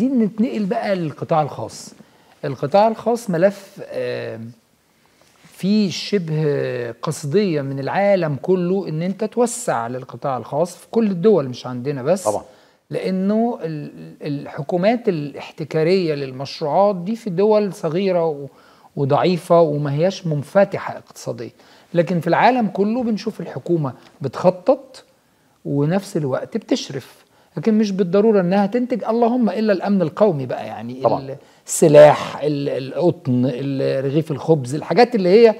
عايزين نتنقل بقى للقطاع الخاص القطاع الخاص ملف فيه شبه قصدية من العالم كله ان انت توسع للقطاع الخاص في كل الدول مش عندنا بس طبعا لانه الحكومات الاحتكارية للمشروعات دي في دول صغيرة وضعيفة وما هياش منفتحة اقتصاديا لكن في العالم كله بنشوف الحكومة بتخطط ونفس الوقت بتشرف لكن مش بالضروره انها تنتج اللهم الا الامن القومي بقى يعني طبعا. السلاح القطن رغيف الخبز الحاجات اللي هي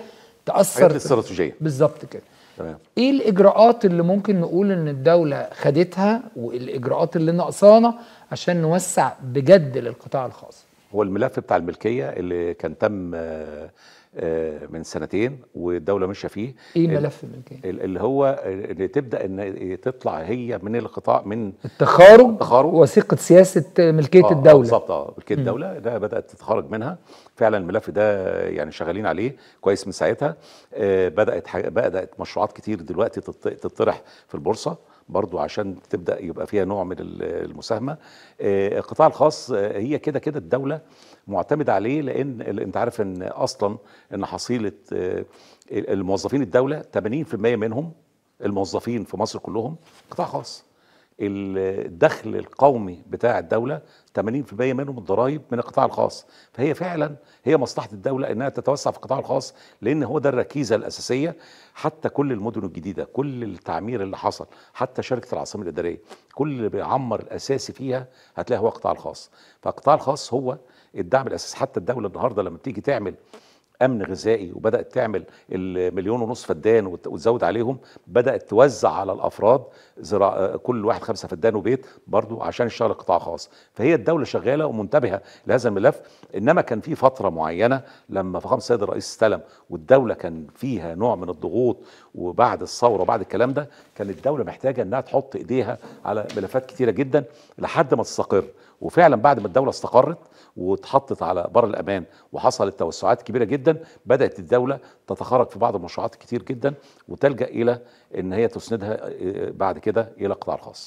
تاثر الاستراتيجيه بالظبط كده تمام ايه الاجراءات اللي ممكن نقول ان الدوله خدتها والاجراءات اللي ناقصانا عشان نوسع بجد للقطاع الخاص هو الملف بتاع الملكيه اللي كان تم آه، آه، من سنتين والدوله ماشيه فيه ايه الملف من كان اللي هو اللي تبدا ان تطلع هي من القطاع من التخارج, التخارج وثيقه سياسه ملكيه آه, آه، الدوله بالظبط اه ملكيه الدوله ده بدات تتخرج منها فعلا الملف ده يعني شغالين عليه كويس من ساعتها آه بدات بدات مشروعات كتير دلوقتي تطرح في البورصه برضو عشان تبدا يبقى فيها نوع من المساهمه آه، القطاع الخاص آه، هي كده كده الدوله معتمد عليه لان انت عارف ان اصلا ان حصيله آه، الموظفين الدوله 80% منهم الموظفين في مصر كلهم قطاع خاص الدخل القومي بتاع الدولة 80% منهم الضرائب من القطاع الخاص فهي فعلا هي مصلحة الدولة انها تتوسع في القطاع الخاص لان هو ده الركيزة الاساسية حتى كل المدن الجديدة كل التعمير اللي حصل حتى شركة العاصمة الادارية كل اللي بيعمر الاساسي فيها هتلاقي هو القطاع الخاص فالقطاع الخاص هو الدعم الاساسي حتى الدولة النهاردة لما بتيجي تعمل امن غذائي وبدات تعمل المليون ونص فدان وتزود عليهم بدات توزع على الافراد زراع كل واحد خمسه فدان وبيت برضو عشان الشغل قطاع خاص فهي الدوله شغاله ومنتبهه لهذا الملف انما كان في فتره معينه لما فخامه السيد الرئيس استلم والدوله كان فيها نوع من الضغوط وبعد الثوره وبعد الكلام ده كانت الدوله محتاجه انها تحط ايديها على ملفات كتيره جدا لحد ما تستقر وفعلا بعد ما الدوله استقرت واتحطت على بر الامان وحصلت توسعات كبيره جدا بدات الدوله تتخرج في بعض المشروعات كتير جدا وتلجا الى ان هي تسندها آه، بعد كده الى القطاع الخاص